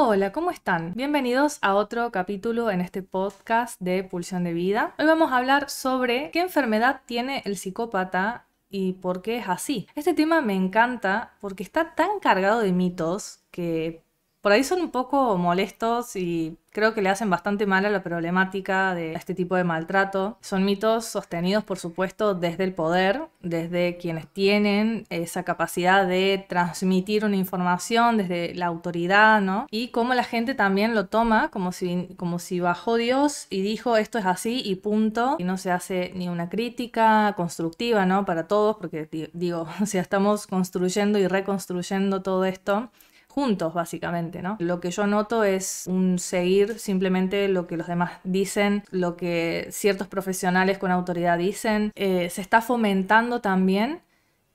Hola, ¿cómo están? Bienvenidos a otro capítulo en este podcast de Pulsión de Vida. Hoy vamos a hablar sobre qué enfermedad tiene el psicópata y por qué es así. Este tema me encanta porque está tan cargado de mitos que por ahí son un poco molestos y creo que le hacen bastante mal a la problemática de este tipo de maltrato. Son mitos sostenidos, por supuesto, desde el poder, desde quienes tienen esa capacidad de transmitir una información, desde la autoridad, ¿no? Y cómo la gente también lo toma como si, como si bajó Dios y dijo esto es así y punto. Y no se hace ni una crítica constructiva, ¿no? Para todos, porque digo, o sea, estamos construyendo y reconstruyendo todo esto juntos, básicamente, ¿no? Lo que yo noto es un seguir simplemente lo que los demás dicen, lo que ciertos profesionales con autoridad dicen. Eh, se está fomentando también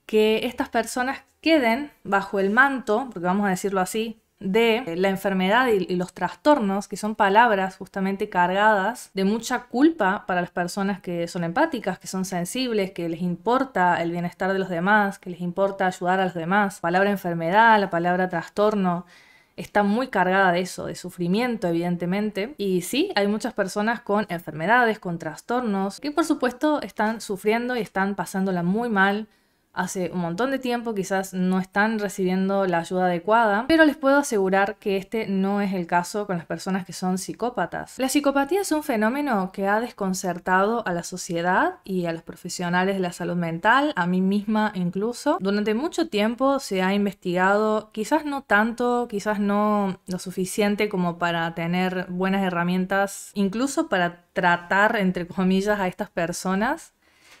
que estas personas queden bajo el manto, porque vamos a decirlo así, de la enfermedad y, los trastornos, que son palabras justamente cargadas de mucha culpa para las personas que son empáticas, que son sensibles, que les importa el bienestar de los demás, que les importa ayudar a los demás. palabra enfermedad, la palabra trastorno, está muy cargada de eso, de sufrimiento, evidentemente. Y sí, hay muchas personas con enfermedades, con trastornos, que por supuesto están sufriendo y están pasándola muy mal hace un montón de tiempo, quizás no están recibiendo la ayuda adecuada, pero les puedo asegurar que este no es el caso con las personas que son psicópatas. La psicopatía es un fenómeno que ha desconcertado a la sociedad y a los profesionales de la salud mental, a mí misma incluso. Durante mucho tiempo se ha investigado, quizás no tanto, quizás no lo suficiente como para tener buenas herramientas, incluso para tratar, entre comillas, a estas personas,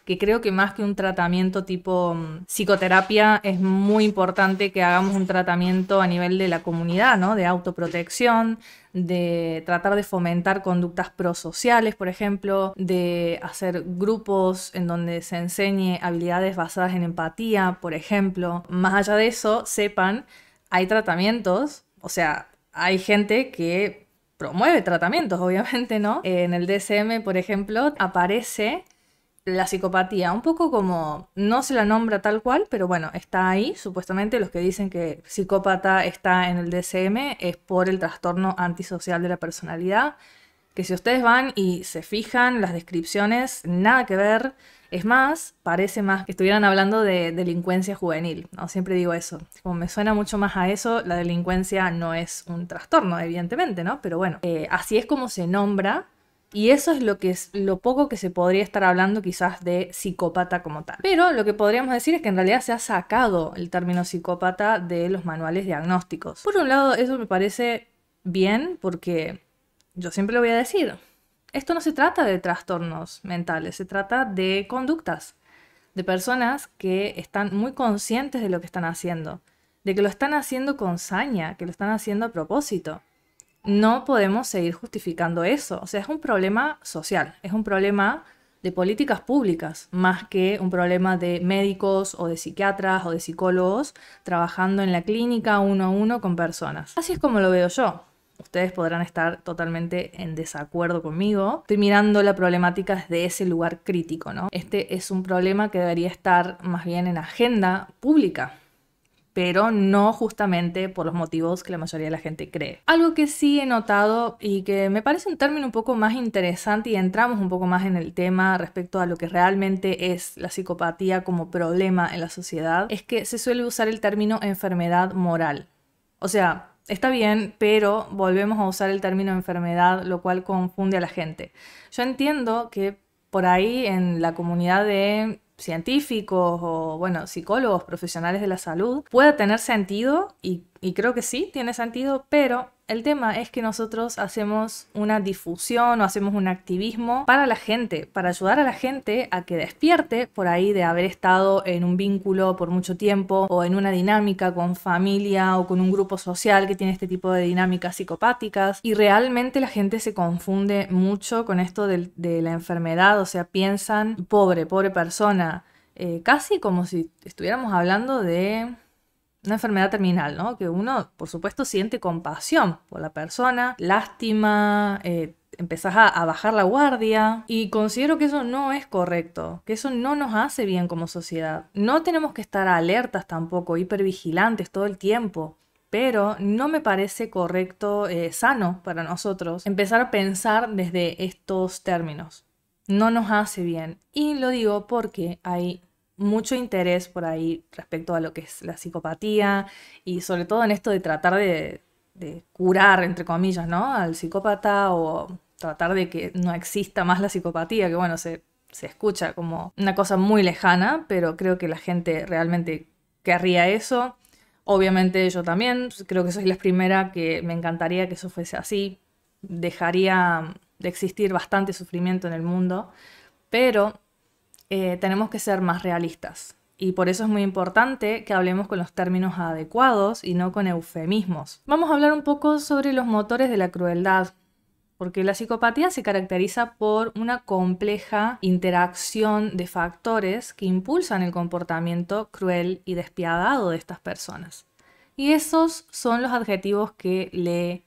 que creo que más que un tratamiento tipo mm, psicoterapia, es muy importante que hagamos un tratamiento a nivel de la comunidad, ¿no? De autoprotección, de tratar de fomentar conductas prosociales, por ejemplo, de hacer grupos en donde se enseñe habilidades basadas en empatía, por ejemplo. Más allá de eso, sepan, hay tratamientos, o sea, hay gente que promueve tratamientos, obviamente, ¿no? En el DSM, por ejemplo, aparece la psicopatía, un poco como, no se la nombra tal cual, pero bueno, está ahí, supuestamente los que dicen que psicópata está en el DSM es por el trastorno antisocial de la personalidad, que si ustedes van y se fijan las descripciones, nada que ver, es más, parece más que estuvieran hablando de delincuencia juvenil, ¿no? Siempre digo eso, como me suena mucho más a eso, la delincuencia no es un trastorno, evidentemente, ¿no? Pero bueno, eh, así es como se nombra y eso es lo que es lo poco que se podría estar hablando quizás de psicópata como tal. Pero lo que podríamos decir es que en realidad se ha sacado el término psicópata de los manuales diagnósticos. Por un lado, eso me parece bien porque yo siempre lo voy a decir. Esto no se trata de trastornos mentales, se trata de conductas, de personas que están muy conscientes de lo que están haciendo, de que lo están haciendo con saña, que lo están haciendo a propósito no podemos seguir justificando eso. O sea, es un problema social, es un problema de políticas públicas, más que un problema de médicos o de psiquiatras o de psicólogos trabajando en la clínica uno a uno con personas. Así es como lo veo yo. Ustedes podrán estar totalmente en desacuerdo conmigo. Estoy mirando la problemática desde ese lugar crítico, ¿no? Este es un problema que debería estar más bien en agenda pública, pero no justamente por los motivos que la mayoría de la gente cree. Algo que sí he notado y que me parece un término un poco más interesante y entramos un poco más en el tema respecto a lo que realmente es la psicopatía como problema en la sociedad, es que se suele usar el término enfermedad moral. O sea, está bien, pero volvemos a usar el término enfermedad, lo cual confunde a la gente. Yo entiendo que por ahí en la comunidad de científicos o, bueno, psicólogos, profesionales de la salud, pueda tener sentido y, y creo que sí, tiene sentido, pero el tema es que nosotros hacemos una difusión o hacemos un activismo para la gente, para ayudar a la gente a que despierte por ahí de haber estado en un vínculo por mucho tiempo o en una dinámica con familia o con un grupo social que tiene este tipo de dinámicas psicopáticas. Y realmente la gente se confunde mucho con esto de, la enfermedad, o sea, piensan, pobre, pobre persona, eh, casi como si estuviéramos hablando de una enfermedad terminal, ¿no? Que uno, por supuesto, siente compasión por la persona, lástima, eh, empezás a, bajar la guardia y considero que eso no es correcto, que eso no nos hace bien como sociedad. No tenemos que estar alertas tampoco, hipervigilantes todo el tiempo. Pero no me parece correcto, eh, sano para nosotros, empezar a pensar desde estos términos. No nos hace bien. Y lo digo porque hay mucho interés por ahí respecto a lo que es la psicopatía y sobre todo en esto de tratar de, curar, entre comillas, ¿no? Al psicópata o tratar de que no exista más la psicopatía, que bueno, se, se escucha como una cosa muy lejana, pero creo que la gente realmente querría eso. Obviamente yo también, pues, creo que soy la primera que me encantaría que eso fuese así. Dejaría de existir bastante sufrimiento en el mundo, pero eh, tenemos que ser más realistas. Y por eso es muy importante que hablemos con los términos adecuados y no con eufemismos. Vamos a hablar un poco sobre los motores de la crueldad, porque la psicopatía se caracteriza por una compleja interacción de factores que impulsan el comportamiento cruel y despiadado de estas personas. Y esos son los adjetivos que le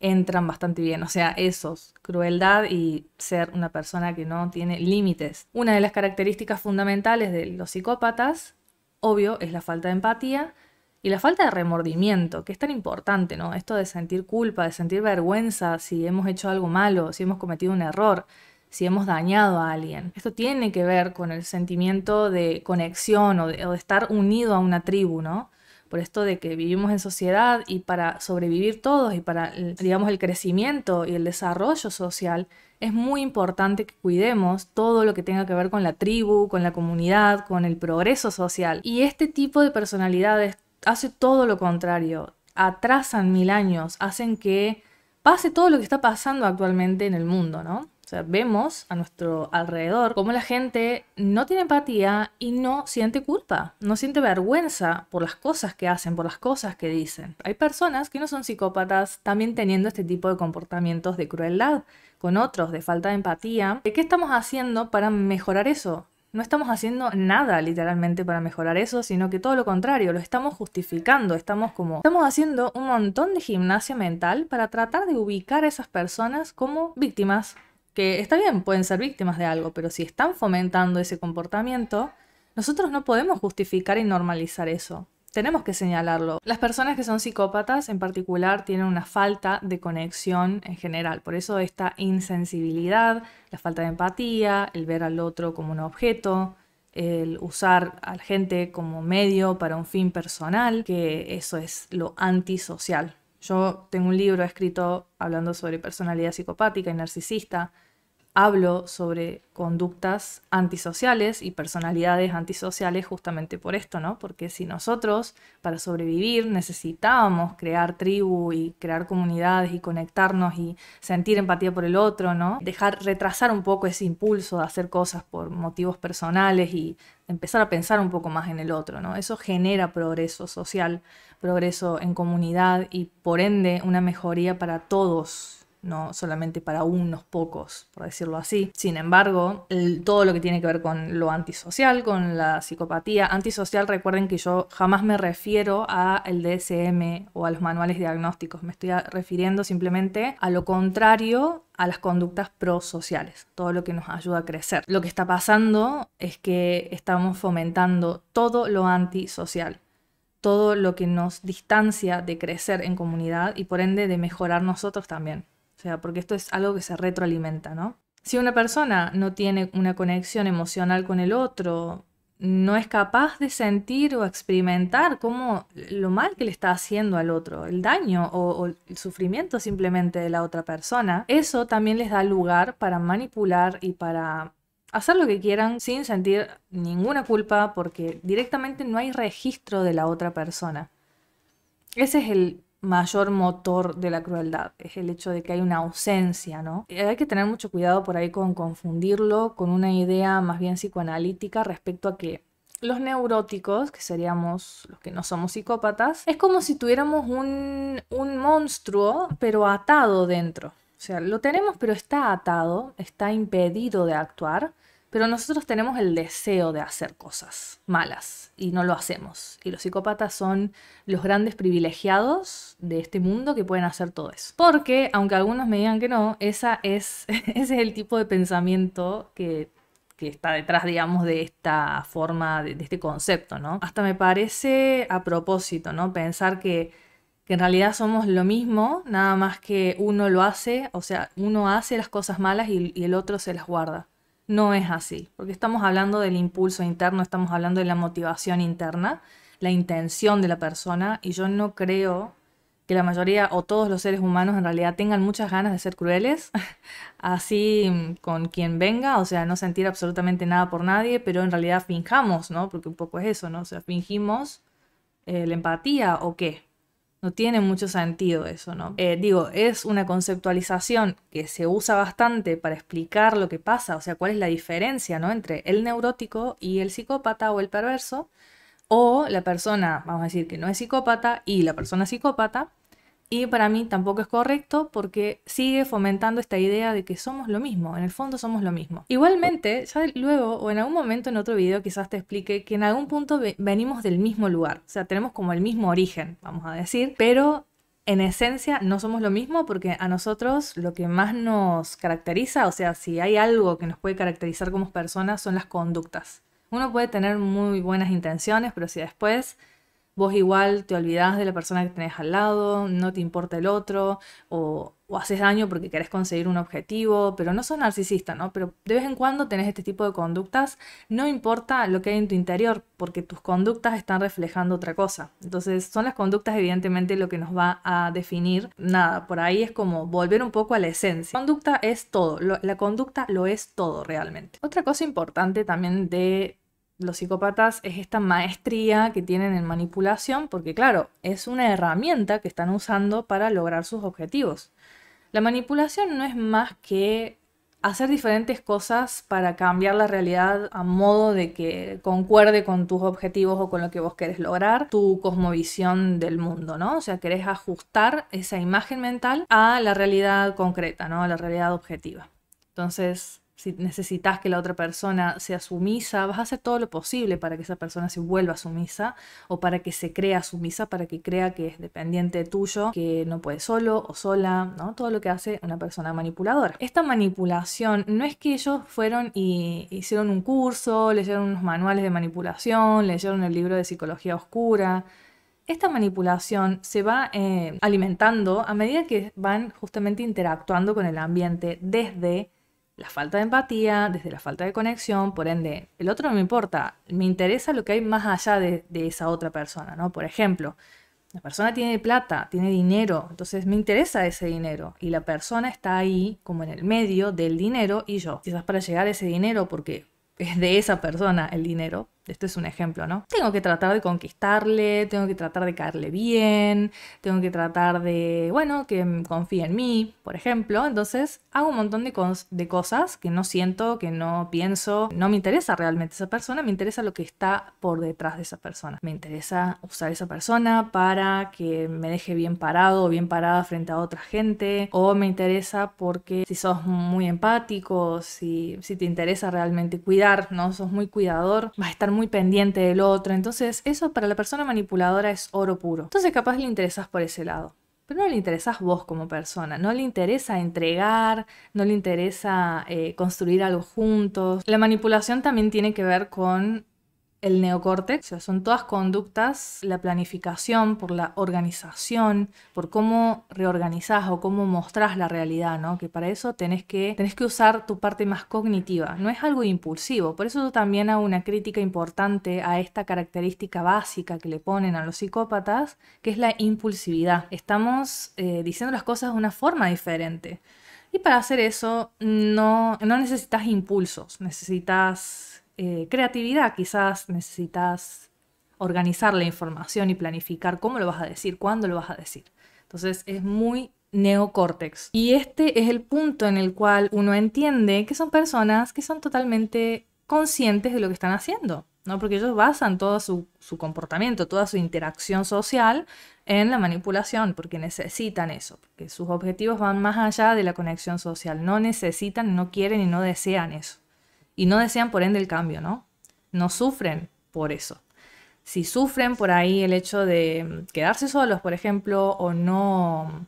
entran bastante bien, o sea, esos, crueldad y ser una persona que no tiene límites. Una de las características fundamentales de los psicópatas, obvio, es la falta de empatía y la falta de remordimiento, que es tan importante, ¿no? Esto de sentir culpa, de sentir vergüenza si hemos hecho algo malo, si hemos cometido un error, si hemos dañado a alguien. Esto tiene que ver con el sentimiento de conexión o de, o de estar unido a una tribu, ¿no? por esto de que vivimos en sociedad y para sobrevivir todos y para, digamos, el crecimiento y el desarrollo social, es muy importante que cuidemos todo lo que tenga que ver con la tribu, con la comunidad, con el progreso social. Y este tipo de personalidades hace todo lo contrario, atrasan mil años, hacen que pase todo lo que está pasando actualmente en el mundo, ¿no? O vemos a nuestro alrededor cómo la gente no tiene empatía y no siente culpa, no siente vergüenza por las cosas que hacen, por las cosas que dicen. Hay personas que no son psicópatas también teniendo este tipo de comportamientos de crueldad con otros, de falta de empatía. ¿Qué estamos haciendo para mejorar eso? No estamos haciendo nada literalmente para mejorar eso, sino que todo lo contrario, lo estamos justificando, estamos como estamos haciendo un montón de gimnasia mental para tratar de ubicar a esas personas como víctimas, que está bien, pueden ser víctimas de algo, pero si están fomentando ese comportamiento, nosotros no podemos justificar y normalizar eso. Tenemos que señalarlo. Las personas que son psicópatas en particular tienen una falta de conexión en general. Por eso esta insensibilidad, la falta de empatía, el ver al otro como un objeto, el usar a la gente como medio para un fin personal, que eso es lo antisocial. Yo tengo un libro escrito hablando sobre personalidad psicopática y narcisista, hablo sobre conductas antisociales y personalidades antisociales justamente por esto, ¿no? Porque si nosotros para sobrevivir necesitábamos crear tribu y crear comunidades y conectarnos y sentir empatía por el otro, ¿no? Dejar retrasar un poco ese impulso de hacer cosas por motivos personales y empezar a pensar un poco más en el otro, ¿no? Eso genera progreso social, progreso en comunidad y por ende una mejoría para todos no solamente para unos pocos, por decirlo así. Sin embargo, todo lo que tiene que ver con lo antisocial, con la psicopatía antisocial, recuerden que yo jamás me refiero a el DSM o a los manuales diagnósticos, me estoy refiriendo simplemente a lo contrario a las conductas prosociales, todo lo que nos ayuda a crecer. Lo que está pasando es que estamos fomentando todo lo antisocial, todo lo que nos distancia de crecer en comunidad y por ende de mejorar nosotros también. O sea, porque esto es algo que se retroalimenta, ¿no? Si una persona no tiene una conexión emocional con el otro, no es capaz de sentir o experimentar cómo lo mal que le está haciendo al otro, el daño o, o, el sufrimiento simplemente de la otra persona, eso también les da lugar para manipular y para hacer lo que quieran sin sentir ninguna culpa porque directamente no hay registro de la otra persona. Ese es el mayor motor de la crueldad, es el hecho de que hay una ausencia, ¿no? Hay que tener mucho cuidado por ahí con confundirlo con una idea más bien psicoanalítica respecto a que los neuróticos, que seríamos los que no somos psicópatas, es como si tuviéramos un, un monstruo pero atado dentro. O sea, lo tenemos pero está atado, está impedido de actuar pero nosotros tenemos el deseo de hacer cosas malas y no lo hacemos. Y los psicópatas son los grandes privilegiados de este mundo que pueden hacer todo eso. Porque, aunque algunos me digan que no, esa es, ese es el tipo de pensamiento que, está detrás, digamos, de esta forma, de, este concepto, ¿no? Hasta me parece a propósito, ¿no? Pensar que en realidad somos lo mismo, nada más que uno lo hace, o sea, uno hace las cosas malas y, el otro se las guarda no es así, porque estamos hablando del impulso interno, estamos hablando de la motivación interna, la intención de la persona, y yo no creo que la mayoría o todos los seres humanos en realidad tengan muchas ganas de ser crueles, así mm, con quien venga, o sea, no sentir absolutamente nada por nadie, pero en realidad fingimos, ¿no? Porque un poco es eso, ¿no? O sea, fingimos eh, la empatía o qué. No tiene mucho sentido eso, ¿no? Eh, digo, es una conceptualización que se usa bastante para explicar lo que pasa, o sea, cuál es la diferencia, ¿no? Entre el neurótico y el psicópata o el perverso, o la persona, vamos a decir, que no es psicópata y la persona psicópata, y para mí tampoco es correcto porque sigue fomentando esta idea de que somos lo mismo, en el fondo somos lo mismo. Igualmente, ya luego o en algún momento en otro video quizás te explique que en algún punto venimos del mismo lugar, o sea, tenemos como el mismo origen, vamos a decir, pero en esencia no somos lo mismo porque a nosotros lo que más nos caracteriza, o sea, si hay algo que nos puede caracterizar como personas son las conductas. Uno puede tener muy buenas intenciones, pero si después vos igual te olvidás de la persona que tenés al lado, no te importa el otro, o, haces daño porque querés conseguir un objetivo, pero no sos narcisista, ¿no? Pero de vez en cuando tenés este tipo de conductas, no importa lo que hay en tu interior, porque tus conductas están reflejando otra cosa. Entonces son las conductas evidentemente lo que nos va a definir. Nada, por ahí es como volver un poco a la esencia. conducta es todo, la conducta lo es todo realmente. Otra cosa importante también de los psicópatas es esta maestría que tienen en manipulación, porque claro, es una herramienta que están usando para lograr sus objetivos. La manipulación no es más que hacer diferentes cosas para cambiar la realidad a modo de que concuerde con tus objetivos o con lo que vos querés lograr, tu cosmovisión del mundo, ¿no? O sea, querés ajustar esa imagen mental a la realidad concreta, ¿no? A la realidad objetiva. Entonces, si necesitas que la otra persona sea sumisa, vas a hacer todo lo posible para que esa persona se vuelva sumisa o para que se crea sumisa, para que crea que es dependiente tuyo, que no puede solo o sola, ¿no? Todo lo que hace una persona manipuladora. Esta manipulación no es que ellos fueron y hicieron un curso, leyeron unos manuales de manipulación, leyeron el libro de psicología oscura, esta manipulación se va eh, alimentando a medida que van justamente interactuando con el ambiente desde la falta de empatía, desde la falta de conexión, por ende, el otro no me importa, me interesa lo que hay más allá de, esa otra persona, ¿no? Por ejemplo, la persona tiene plata, tiene dinero, entonces me interesa ese dinero y la persona está ahí como en el medio del dinero y yo, quizás para llegar a ese dinero porque es de esa persona el dinero, esto es un ejemplo, ¿no? Tengo que tratar de conquistarle, tengo que tratar de caerle bien, tengo que tratar de, bueno, que confíe en mí, por ejemplo. Entonces hago un montón de, de cosas que no siento, que no pienso, no me interesa realmente esa persona, me interesa lo que está por detrás de esa persona. Me interesa usar esa persona para que me deje bien parado o bien parada frente a otra gente, o me interesa porque si sos muy empático, si, si te interesa realmente cuidar, ¿no? Sos muy cuidador, vas a estar muy muy pendiente del otro. Entonces, eso para la persona manipuladora es oro puro. Entonces, capaz le interesas por ese lado. Pero no le interesas vos como persona, no le interesa entregar, no le interesa eh, construir algo juntos. La manipulación también tiene que ver con el neocórtex. O sea, son todas conductas, la planificación, por la organización, por cómo reorganizas o cómo mostrás la realidad, ¿no? Que para eso tenés que, que usar tu parte más cognitiva. No es algo impulsivo. Por eso yo también hago una crítica importante a esta característica básica que le ponen a los psicópatas, que es la impulsividad. Estamos eh, diciendo las cosas de una forma diferente. Y para hacer eso no, no necesitas impulsos, necesitas eh, creatividad, quizás necesitas organizar la información y planificar cómo lo vas a decir, cuándo lo vas a decir. Entonces es muy neocórtex. Y este es el punto en el cual uno entiende que son personas que son totalmente conscientes de lo que están haciendo, ¿no? Porque ellos basan todo su, su comportamiento, toda su interacción social en la manipulación, porque necesitan eso, porque sus objetivos van más allá de la conexión social, no necesitan, no quieren y no desean eso y no desean por ende el cambio, ¿no? No sufren por eso. Si sufren por ahí el hecho de mm, quedarse solos, por ejemplo, o no,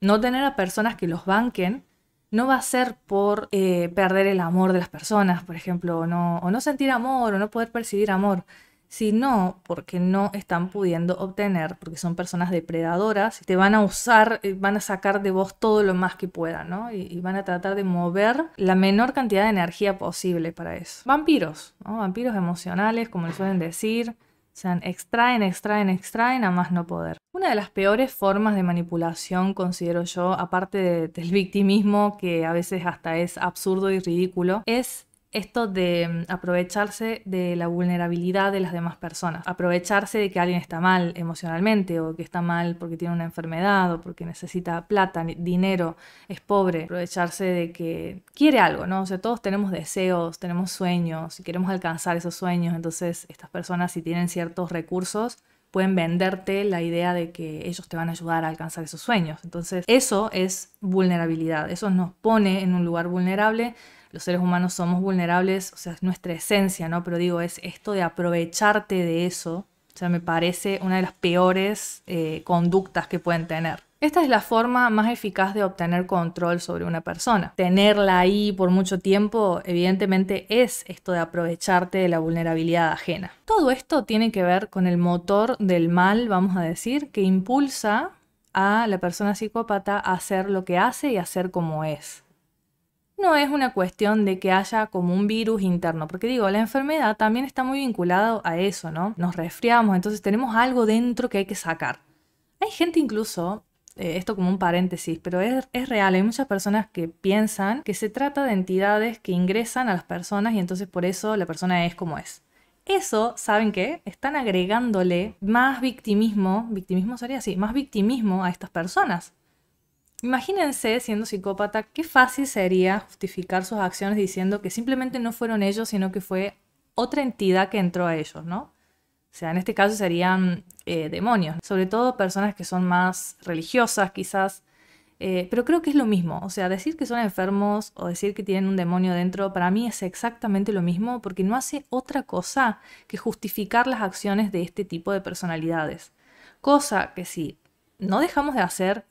no tener a personas que los banquen, no va a ser por eh, perder el amor de las personas, por ejemplo, o no, o no sentir amor, o no poder percibir amor. Si no, porque no están pudiendo obtener, porque son personas depredadoras, te van a usar, eh, van a sacar de vos todo lo más que puedan, ¿no? Y, van a tratar de mover la menor cantidad de energía posible para eso. Vampiros, ¿no? Vampiros emocionales, como les suelen decir. O sea, extraen, extraen, extraen a más no poder. Una de las peores formas de manipulación, considero yo, aparte del victimismo, que a veces hasta es absurdo y ridículo, es esto de mm, aprovecharse de la vulnerabilidad de las demás personas, aprovecharse de que alguien está mal emocionalmente o que está mal porque tiene una enfermedad o porque necesita plata, dinero, es pobre, aprovecharse de que quiere algo, ¿no? O sea, todos tenemos deseos, tenemos sueños y queremos alcanzar esos sueños, entonces estas personas si tienen ciertos recursos pueden venderte la idea de que ellos te van a ayudar a alcanzar esos sueños. Entonces, eso es vulnerabilidad, eso nos pone en un lugar vulnerable los seres humanos somos vulnerables, o sea, es nuestra esencia, ¿no? Pero digo, es esto de aprovecharte de eso, o sea, me parece una de las peores eh, conductas que pueden tener. Esta es la forma más eficaz de obtener control sobre una persona. Tenerla ahí por mucho tiempo, evidentemente, es esto de aprovecharte de la vulnerabilidad ajena. Todo esto tiene que ver con el motor del mal, vamos a decir, que impulsa a la persona psicópata a hacer lo que hace y a ser como es no es una cuestión de que haya como un virus interno, porque digo, la enfermedad también está muy vinculada a eso, ¿no? Nos resfriamos, entonces tenemos algo dentro que hay que sacar. Hay gente incluso, eh, esto como un paréntesis, pero es, es real, hay muchas personas que piensan que se trata de entidades que ingresan a las personas y entonces por eso la persona es como es. Eso, ¿saben qué? Están agregándole más victimismo, victimismo sería así, más victimismo a estas personas. Imagínense, siendo psicópata, qué fácil sería justificar sus acciones diciendo que simplemente no fueron ellos, sino que fue otra entidad que entró a ellos, ¿no? O sea, en este caso serían eh, demonios, sobre todo personas que son más religiosas quizás, eh, pero creo que es lo mismo, o sea, decir que son enfermos o decir que tienen un demonio dentro, para mí es exactamente lo mismo porque no hace otra cosa que justificar las acciones de este tipo de personalidades. Cosa que si no dejamos de hacer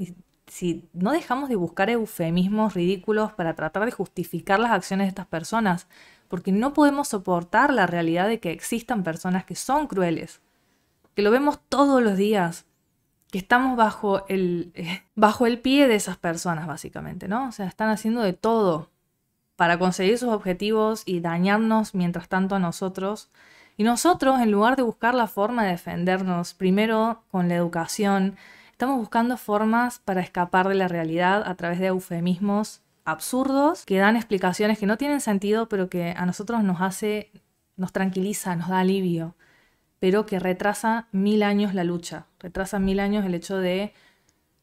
si no dejamos de buscar eufemismos ridículos para tratar de justificar las acciones de estas personas, porque no podemos soportar la realidad de que existan personas que son crueles, que lo vemos todos los días, que estamos bajo el, eh, bajo el pie de esas personas, básicamente, ¿no? O sea, están haciendo de todo para conseguir sus objetivos y dañarnos mientras tanto a nosotros. Y nosotros, en lugar de buscar la forma de defendernos, primero con la educación, Estamos buscando formas para escapar de la realidad a través de eufemismos absurdos que dan explicaciones que no tienen sentido, pero que a nosotros nos hace, nos tranquiliza, nos da alivio, pero que retrasa mil años la lucha, retrasa mil años el hecho de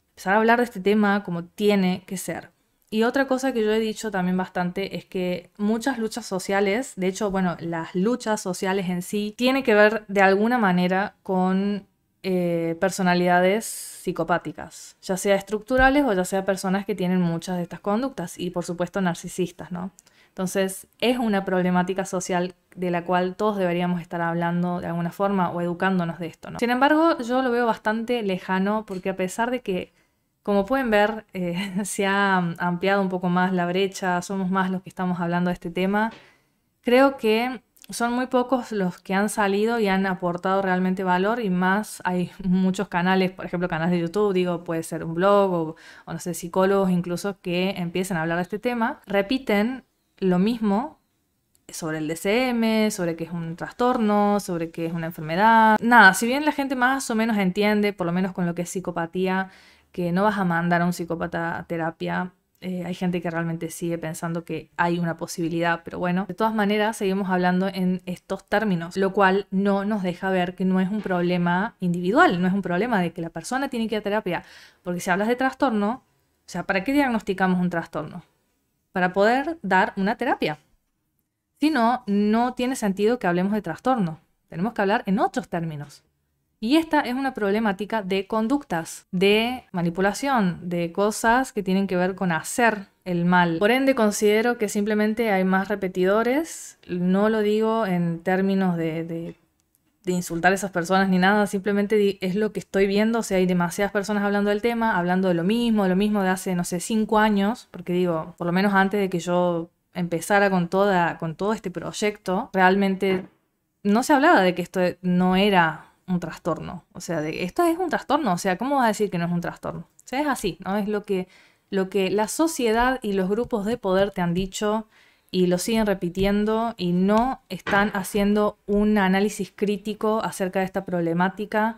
empezar a hablar de este tema como tiene que ser. Y otra cosa que yo he dicho también bastante es que muchas luchas sociales, de hecho, bueno, las luchas sociales en sí, tiene que ver de alguna manera con eh, personalidades psicopáticas, ya sea estructurales o ya sea personas que tienen muchas de estas conductas y por supuesto narcisistas, ¿no? Entonces es una problemática social de la cual todos deberíamos estar hablando de alguna forma o educándonos de esto, ¿no? Sin embargo, yo lo veo bastante lejano porque a pesar de que, como pueden ver, eh, se ha ampliado un poco más la brecha, somos más los que estamos hablando de este tema, creo que son muy pocos los que han salido y han aportado realmente valor y más hay muchos canales, por ejemplo canales de YouTube, digo, puede ser un blog o, no sé, psicólogos incluso que empiecen a hablar de este tema, repiten lo mismo sobre el DCM, sobre qué es un trastorno, sobre qué es una enfermedad. Nada, si bien la gente más o menos entiende, por lo menos con lo que es psicopatía, que no vas a mandar a un psicópata a terapia eh, hay gente que realmente sigue pensando que hay una posibilidad, pero bueno, de todas maneras seguimos hablando en estos términos, lo cual no nos deja ver que no es un problema individual, no es un problema de que la persona tiene que ir a terapia, porque si hablas de trastorno, o sea, ¿para qué diagnosticamos un trastorno? Para poder dar una terapia. Si no, no tiene sentido que hablemos de trastorno. Tenemos que hablar en otros términos. Y esta es una problemática de conductas, de manipulación, de cosas que tienen que ver con hacer el mal. Por ende, considero que simplemente hay más repetidores. No lo digo en términos de, insultar a esas personas ni nada, simplemente es lo que estoy viendo. O sea, hay demasiadas personas hablando del tema, hablando de lo mismo, de lo mismo de hace, no sé, cinco años, porque digo, por lo menos antes de que yo empezara con, toda, con todo este proyecto, realmente no se hablaba de que esto no era un trastorno. O sea, de, esto es un trastorno. O sea, ¿cómo vas a decir que no es un trastorno? O sea, es así, ¿no? Es lo que, lo que la sociedad y los grupos de poder te han dicho y lo siguen repitiendo y no están haciendo un análisis crítico acerca de esta problemática.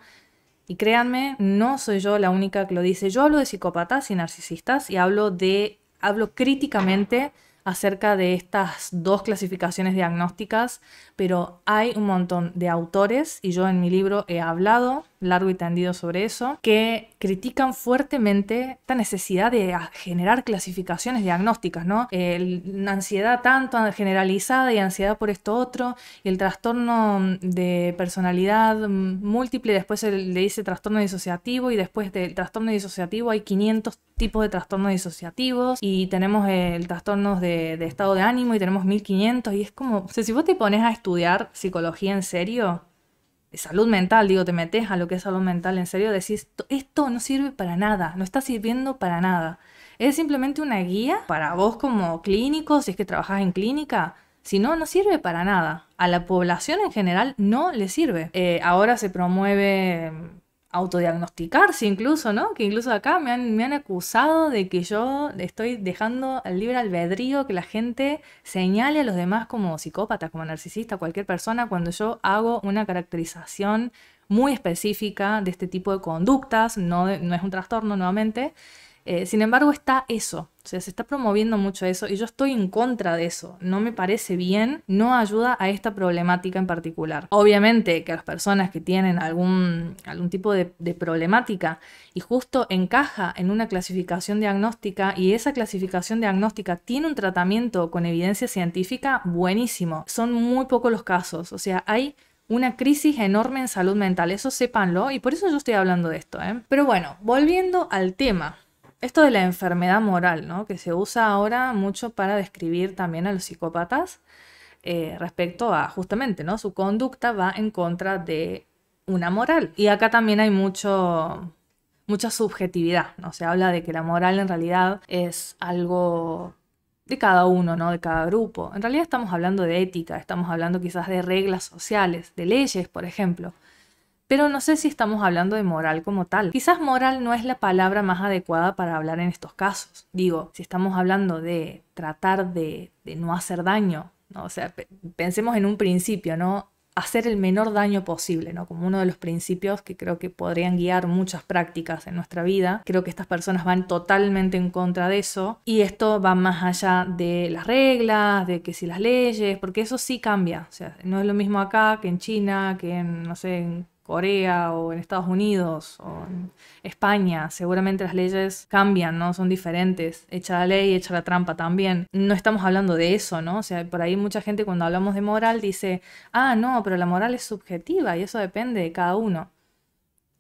Y créanme, no soy yo la única que lo dice. Yo hablo de psicópatas y narcisistas y hablo de hablo críticamente acerca de estas dos clasificaciones diagnósticas, pero hay un montón de autores, y yo en mi libro he hablado largo y tendido sobre eso, que critican fuertemente esta necesidad de generar clasificaciones diagnósticas, ¿no? la ansiedad tanto generalizada y ansiedad por esto otro, y el trastorno de personalidad múltiple, después le dice trastorno disociativo, y después del trastorno disociativo hay 500 tipos de trastornos disociativos y tenemos eh, el trastornos de, estado de ánimo y tenemos 1500 y es como, si vos te pones a estudiar psicología en serio, salud mental, digo, te metes a lo que es salud mental en serio, decís, esto, no sirve para nada, no está sirviendo para nada. Es simplemente una guía para vos como clínico, si es que trabajás en clínica, si no, no sirve para nada. A la población en general no le sirve. Eh, ahora se promueve autodiagnosticarse incluso, ¿no? Que incluso acá me han, acusado de que yo estoy dejando el libre albedrío que la gente señale a los demás como psicópata, como narcisista, cualquier persona, cuando yo hago una caracterización muy específica de este tipo de conductas, no, no es un trastorno nuevamente, eh, sin embargo, está eso, o sea, se está promoviendo mucho eso y yo estoy en contra de eso. No me parece bien, no ayuda a esta problemática en particular. Obviamente que las personas que tienen algún, algún tipo de, problemática y justo encaja en una clasificación diagnóstica y esa clasificación diagnóstica tiene un tratamiento con evidencia científica, buenísimo. Son muy pocos los casos, o sea, hay una crisis enorme en salud mental, eso sépanlo y por eso yo estoy hablando de esto. ¿eh? Pero bueno, volviendo al tema esto de la enfermedad moral, ¿no? que se usa ahora mucho para describir también a los psicópatas eh, respecto a justamente ¿no? su conducta va en contra de una moral. Y acá también hay mucho, mucha subjetividad, ¿no? se habla de que la moral en realidad es algo de cada uno, ¿no? de cada grupo. En realidad estamos hablando de ética, estamos hablando quizás de reglas sociales, de leyes, por ejemplo pero no sé si estamos hablando de moral como tal. Quizás moral no es la palabra más adecuada para hablar en estos casos. Digo, si estamos hablando de tratar de, no hacer daño, ¿no? o sea, pensemos en un principio, ¿no? Hacer el menor daño posible, ¿no? Como uno de los principios que creo que podrían guiar muchas prácticas en nuestra vida. Creo que estas personas van totalmente en contra de eso y esto va más allá de las reglas, de que si las leyes, porque eso sí cambia. O sea, no es lo mismo acá que en China, que en, no sé, Corea o en Estados Unidos o en España, seguramente las leyes cambian, ¿no? Son diferentes. Echa la ley, echa la trampa también. No estamos hablando de eso, ¿no? O sea, por ahí mucha gente cuando hablamos de moral dice, ah, no, pero la moral es subjetiva y eso depende de cada uno.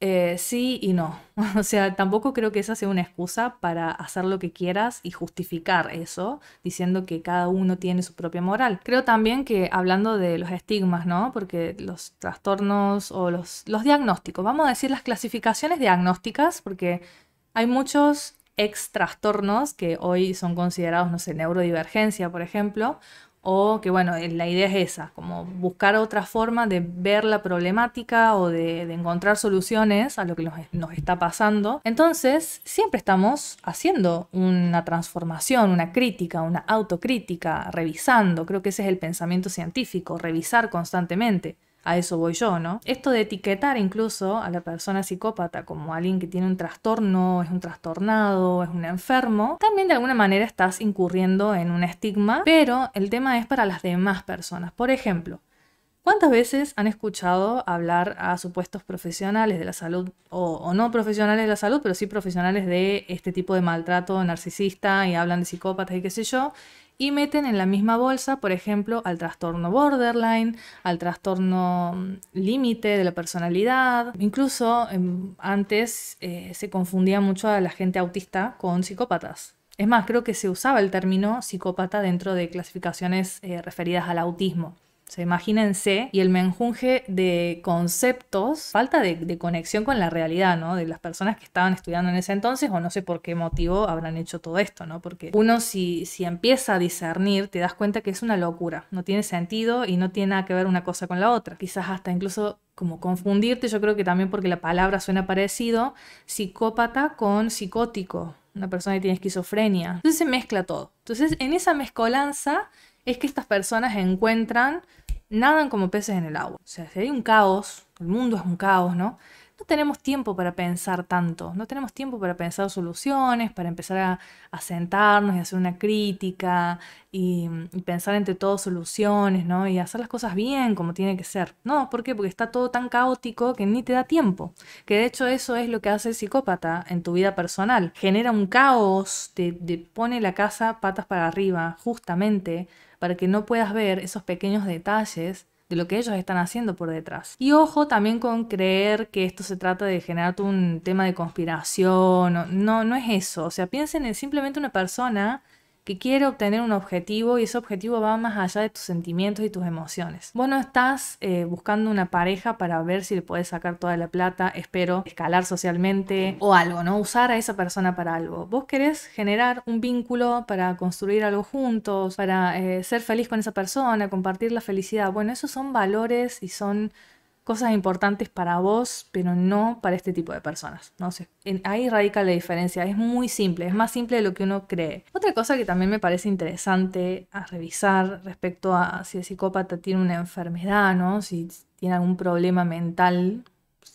Eh, sí y no. O sea, tampoco creo que esa sea una excusa para hacer lo que quieras y justificar eso, diciendo que cada uno tiene su propia moral. Creo también que hablando de los estigmas, ¿no? Porque los trastornos o los, los diagnósticos, vamos a decir las clasificaciones diagnósticas, porque hay muchos ex trastornos que hoy son considerados, no sé, neurodivergencia, por ejemplo, o que bueno, eh, la idea es esa, como buscar otra forma de ver la problemática o de, encontrar soluciones a lo que nos, nos, está pasando. Entonces, siempre estamos haciendo una transformación, una crítica, una autocrítica, revisando. Creo que ese es el pensamiento científico, revisar constantemente. A eso voy yo, ¿no? Esto de etiquetar incluso a la persona psicópata como alguien que tiene un trastorno, es un trastornado, es un enfermo, también de alguna manera estás incurriendo en un estigma, pero el tema es para las demás personas. Por ejemplo, ¿Cuántas veces han escuchado hablar a supuestos profesionales de la salud, o, no profesionales de la salud, pero sí profesionales de este tipo de maltrato narcisista y hablan de psicópatas y qué sé yo? y meten en la misma bolsa, por ejemplo, al trastorno borderline, al trastorno mm, límite de la personalidad. Incluso em, antes eh, se confundía mucho a la gente autista con psicópatas. Es más, creo que se usaba el término psicópata dentro de clasificaciones eh, referidas al autismo. O sea, imagínense, y el menjunje de conceptos, falta de, conexión con la realidad, ¿no? De las personas que estaban estudiando en ese entonces, o no sé por qué motivo habrán hecho todo esto, ¿no? Porque uno si, si empieza a discernir, te das cuenta que es una locura, no tiene sentido y no tiene nada que ver una cosa con la otra. Quizás hasta incluso como confundirte, yo creo que también porque la palabra suena parecido, psicópata con psicótico, una persona que tiene esquizofrenia. Entonces se mezcla todo. Entonces en esa mezcolanza es que estas personas encuentran nadan como peces en el agua. O sea, si hay un caos, el mundo es un caos, ¿no? no tenemos tiempo para pensar tanto, no tenemos tiempo para pensar soluciones, para empezar a, sentarnos y hacer una crítica y, pensar entre todos soluciones, ¿no? Y hacer las cosas bien como tiene que ser. No, ¿por qué? Porque está todo tan caótico que ni te da tiempo. Que de hecho eso es lo que hace el psicópata en tu vida personal. Genera un caos, te, te pone la casa patas para arriba, justamente, para que no puedas ver esos pequeños detalles de lo que ellos están haciendo por detrás. Y ojo también con creer que esto se trata de generar un tema de conspiración, no, no es eso, o sea, piensen en simplemente una persona que quiere obtener un objetivo y ese objetivo va más allá de tus sentimientos y tus emociones. Vos no estás eh, buscando una pareja para ver si le podés sacar toda la plata, espero, escalar socialmente o algo, ¿no? Usar a esa persona para algo. Vos querés generar un vínculo para construir algo juntos, para eh, ser feliz con esa persona, compartir la felicidad. Bueno, esos son valores y son cosas importantes para vos, pero no para este tipo de personas. ¿no? sé. ahí radica la diferencia, es muy simple, es más simple de lo que uno cree. Otra cosa que también me parece interesante a revisar respecto a si el psicópata tiene una enfermedad, ¿no? si tiene algún problema mental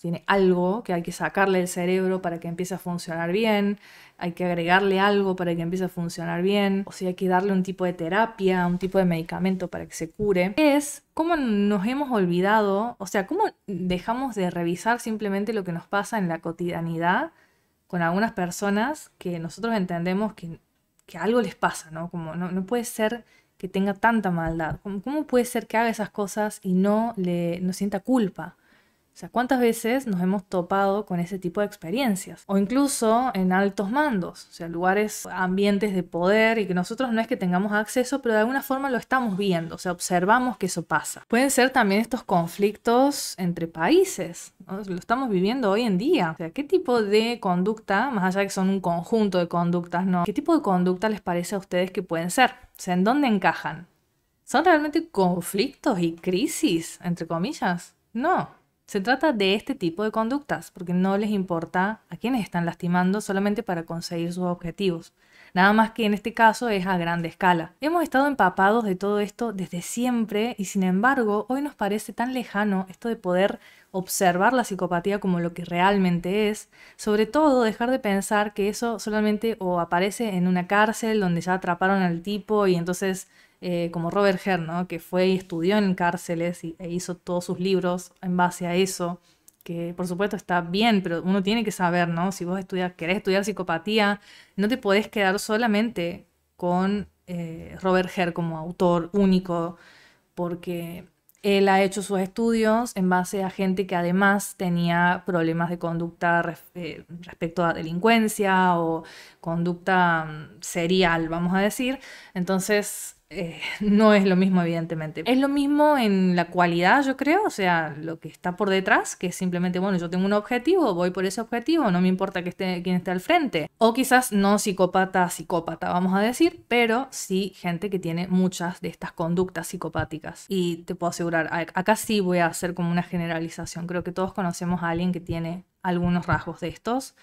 tiene algo que hay que sacarle del cerebro para que empiece a funcionar bien, hay que agregarle algo para que empiece a funcionar bien, o si hay que darle un tipo de terapia, un tipo de medicamento para que se cure, es cómo nos hemos olvidado, o sea, cómo dejamos de revisar simplemente lo que nos pasa en la cotidianidad con algunas personas que nosotros entendemos que, algo les pasa, ¿no? Como no, puede ser que tenga tanta maldad. ¿Cómo, puede ser que haga esas cosas y no, le, no sienta culpa? O sea, ¿cuántas veces nos hemos topado con ese tipo de experiencias? O incluso en altos mandos, o sea, lugares, ambientes de poder y que nosotros no es que tengamos acceso, pero de alguna forma lo estamos viendo, o sea, observamos que eso pasa. Pueden ser también estos conflictos entre países, lo estamos viviendo hoy en día. O sea, ¿qué tipo de conducta, más allá de que son un conjunto de conductas, ¿no? ¿Qué tipo de conducta les parece a ustedes que pueden ser? O sea, ¿en dónde encajan? ¿Son realmente conflictos y crisis, entre comillas? No. Se trata de este tipo de conductas, porque no les importa a quienes están lastimando solamente para conseguir sus objetivos. Nada más que en este caso es a grande escala. Hemos estado empapados de todo esto desde siempre y sin embargo hoy nos parece tan lejano esto de poder observar la psicopatía como lo que realmente es, sobre todo dejar de pensar que eso solamente o aparece en una cárcel donde ya atraparon al tipo y entonces eh, como Robert Herr, ¿no? que fue y estudió en cárceles e hizo todos sus libros en base a eso, que por supuesto está bien, pero uno tiene que saber, ¿no? Si vos estudias, querés estudiar psicopatía, no te podés quedar solamente con eh, Robert Herr como autor único, porque él ha hecho sus estudios en base a gente que además tenía problemas de conducta eh, respecto a delincuencia o conducta mm, serial, vamos a decir. Entonces, eh, no es lo mismo, evidentemente. Es lo mismo en la cualidad, yo creo, o sea, lo que está por detrás, que es simplemente, bueno, yo tengo un objetivo, voy por ese objetivo, no me importa que esté, quién esté al frente. O quizás no psicópata, psicópata, vamos a decir, pero sí gente que tiene muchas de estas conductas psicopáticas. Y te puedo asegurar, acá sí voy a hacer como una generalización. Creo que todos conocemos a alguien que tiene algunos rasgos de estos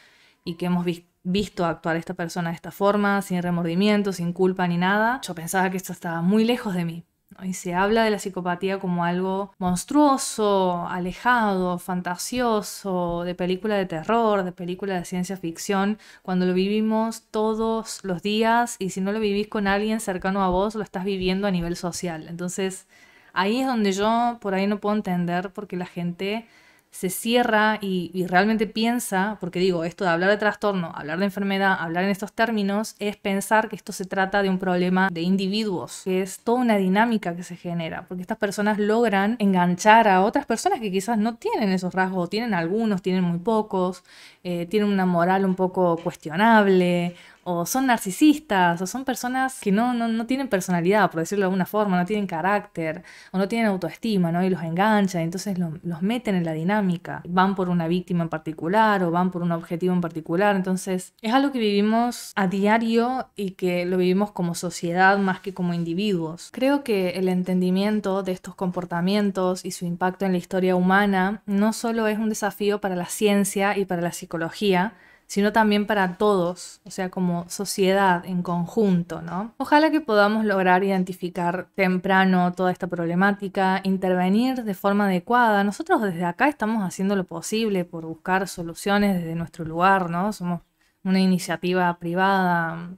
y que hemos visto visto actuar esta persona de esta forma, sin remordimiento, sin culpa ni nada. Yo pensaba que esto estaba muy lejos de mí. hoy Y se habla de la psicopatía como algo monstruoso, alejado, fantasioso, de película de terror, de película de ciencia ficción, cuando lo vivimos todos los días y si no lo vivís con alguien cercano a vos, lo estás viviendo a nivel social. Entonces, ahí es donde yo por ahí no puedo entender porque la gente se cierra y, realmente piensa, porque digo, esto de hablar de trastorno, hablar de enfermedad, hablar en estos términos, es pensar que esto se trata de un problema de individuos, que es toda una dinámica que se genera, porque estas personas logran enganchar a otras personas que quizás no tienen esos rasgos, tienen algunos, tienen muy pocos, eh, tienen una moral un poco cuestionable o son narcisistas, o son personas que no, tienen personalidad, por decirlo de alguna forma, no tienen carácter, o no tienen autoestima, ¿no? Y los enganchan, entonces los meten en la dinámica. Van por una víctima en particular, o van por un objetivo en particular, entonces es algo que vivimos a diario y que lo vivimos como sociedad más que como individuos. Creo que el entendimiento de estos comportamientos y su impacto en la historia humana no solo es un desafío para la ciencia y para la psicología, sino también para todos, o sea, como sociedad en conjunto, ¿no? Ojalá que podamos lograr identificar temprano toda esta problemática, intervenir de forma adecuada. Nosotros desde acá estamos haciendo lo posible por buscar soluciones desde nuestro lugar, ¿no? Somos una iniciativa privada.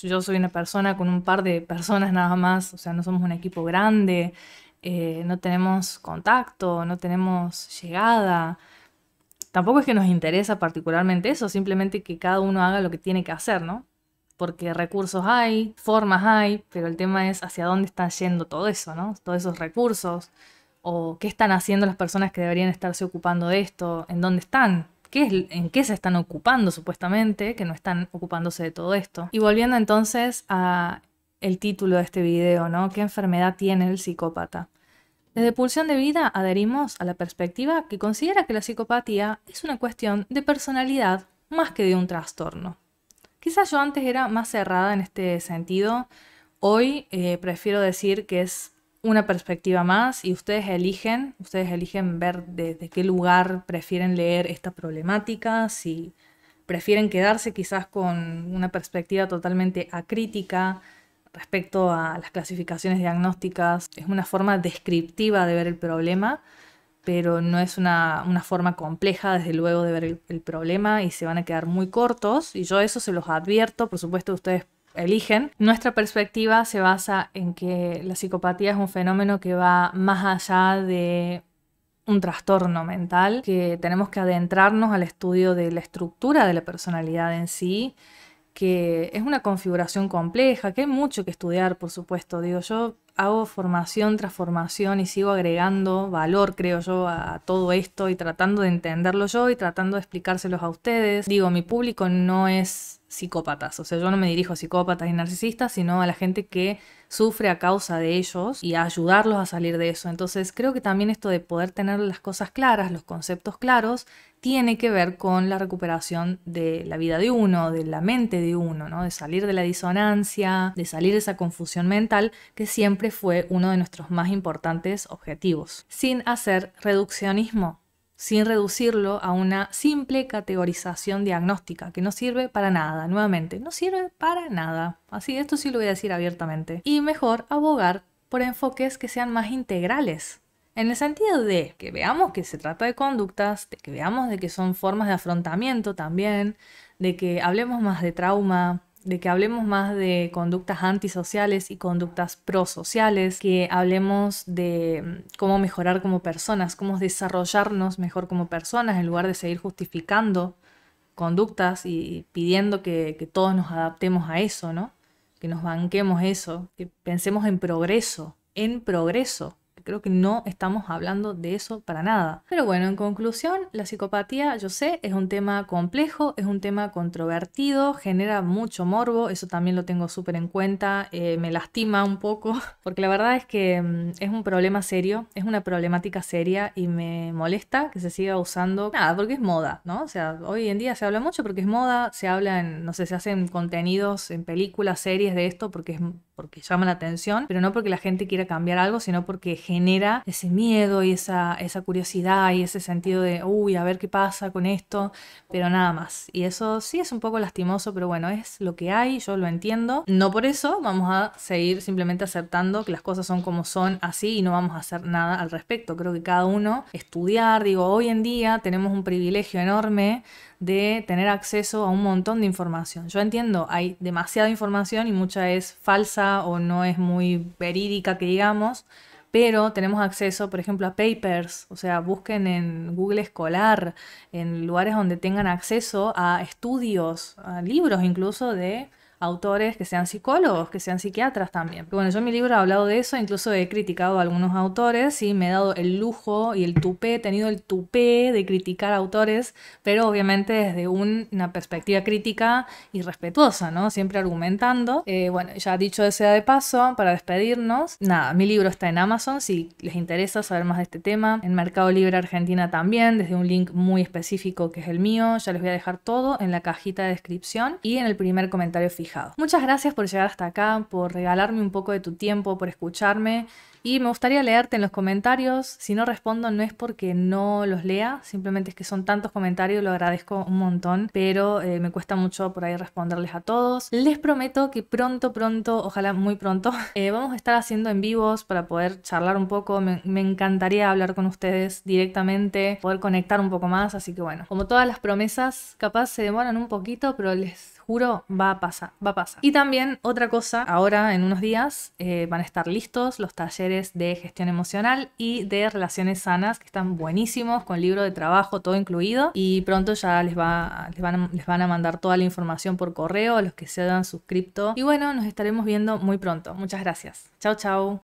Yo soy una persona con un par de personas nada más, o sea, no somos un equipo grande, eh, no tenemos contacto, no tenemos llegada tampoco es que nos interesa particularmente eso, simplemente que cada uno haga lo que tiene que hacer, ¿no? Porque recursos hay, formas hay, pero el tema es hacia dónde están yendo todo eso, ¿no? Todos esos recursos, o qué están haciendo las personas que deberían estarse ocupando de esto, en dónde están, ¿Qué en qué se están ocupando supuestamente, que no están ocupándose de todo esto. Y volviendo entonces a el título de este video, ¿no? ¿Qué enfermedad tiene el psicópata? Desde Pulsión de Vida adherimos a la perspectiva que considera que la psicopatía es una cuestión de personalidad más que de un trastorno. Quizás yo antes era más cerrada en este sentido, hoy eh, prefiero decir que es una perspectiva más y ustedes eligen, ustedes eligen ver desde qué lugar prefieren leer esta problemática, si prefieren quedarse quizás con una perspectiva totalmente acrítica, respecto a las clasificaciones diagnósticas. Es una forma descriptiva de ver el problema, pero no es una, forma compleja, desde luego, de ver el, el, problema y se van a quedar muy cortos. Y yo eso se los advierto, por supuesto, ustedes eligen. Nuestra perspectiva se basa en que la psicopatía es un fenómeno que va más allá de un trastorno mental, que tenemos que adentrarnos al estudio de la estructura de la personalidad en sí que es una configuración compleja, que hay mucho que estudiar, por supuesto. Digo, yo hago formación tras formación y sigo agregando valor, creo yo, a todo esto y tratando de entenderlo yo y tratando de explicárselos a ustedes. Digo, mi público no es psicópatas. O sea, yo no me dirijo a psicópatas y narcisistas, sino a la gente que sufre a causa de ellos y a ayudarlos a salir de eso. Entonces, creo que también esto de poder tener las cosas claras, los conceptos claros, tiene que ver con la recuperación de la vida de uno, de la mente de uno, ¿no? De salir de la disonancia, de salir de esa confusión mental, que siempre fue uno de nuestros más importantes objetivos. Sin hacer reduccionismo sin reducirlo a una simple categorización diagnóstica que no sirve para nada, nuevamente, no sirve para nada. Así, esto sí lo voy a decir abiertamente. Y mejor abogar por enfoques que sean más integrales. En el sentido de que veamos que se trata de conductas, de que veamos de que son formas de afrontamiento también, de que hablemos más de trauma, de que hablemos más de conductas antisociales y conductas prosociales, que hablemos de mm, cómo mejorar como personas, cómo desarrollarnos mejor como personas en lugar de seguir justificando conductas y pidiendo que, todos nos adaptemos a eso, ¿no? Que nos banquemos eso, que pensemos en progreso, en progreso. Creo que no estamos hablando de eso para nada. Pero bueno, en conclusión, la psicopatía, yo sé, es un tema complejo, es un tema controvertido, genera mucho morbo, eso también lo tengo súper en cuenta, eh, me lastima un poco, porque la verdad es que mm, es un problema serio, es una problemática seria y me molesta que se siga usando, nada, porque es moda, ¿no? O sea, hoy en día se habla mucho porque es moda, se habla no sé, se hacen contenidos en películas, series de esto porque es porque llama la atención, pero no porque la gente quiera cambiar algo, sino porque genera ese miedo y esa, esa curiosidad y ese sentido de, uy, a ver qué pasa con esto, pero nada más. Y eso sí es un poco lastimoso, pero bueno, es lo que hay, yo lo entiendo. No por eso vamos a seguir simplemente aceptando que las cosas son como son así y no vamos a hacer nada al respecto. Creo que cada uno estudiar, digo, hoy en día tenemos un privilegio enorme de tener acceso a un montón de información. Yo entiendo, hay demasiada información y mucha es falsa o no es muy verídica que digamos, pero tenemos acceso, por ejemplo, a papers, o sea, busquen en Google Escolar, en lugares donde tengan acceso a estudios, a libros incluso de autores que sean psicólogos, que sean psiquiatras también. Bueno, yo en mi libro he hablado de eso, incluso he criticado a algunos autores y me he dado el lujo y el tupé, he tenido el tupé de criticar autores, pero obviamente desde una perspectiva crítica y respetuosa, ¿no? Siempre argumentando. Eh, bueno, ya dicho sea de paso, para despedirnos, nada, mi libro está en Amazon si les interesa saber más de este tema, en Mercado Libre Argentina también, desde un link muy específico que es el mío, ya les voy a dejar todo en la cajita de descripción y en el primer comentario fijado Muchas gracias por llegar hasta acá, por regalarme un poco de tu tiempo, por escucharme. Y me gustaría leerte en los comentarios. Si no respondo no es porque no los lea, simplemente es que son tantos comentarios, lo agradezco un montón, pero eh, me cuesta mucho por ahí responderles a todos. Les prometo que pronto, pronto, ojalá muy pronto, eh, vamos a estar haciendo en vivos para poder charlar un poco. Me, me, encantaría hablar con ustedes directamente, poder conectar un poco más, así que bueno, como todas las promesas, capaz se demoran un poquito, pero les juro, va a pasar, va a pasar. Y también otra cosa, ahora en unos días eh, van a estar listos los talleres de gestión emocional y de relaciones sanas, que están buenísimos, con libro de trabajo, todo incluido. Y pronto ya les, va, les, van, a mandar toda la información por correo a los que se hayan suscrito. Y bueno, nos estaremos viendo muy pronto. Muchas gracias. Chao, chao.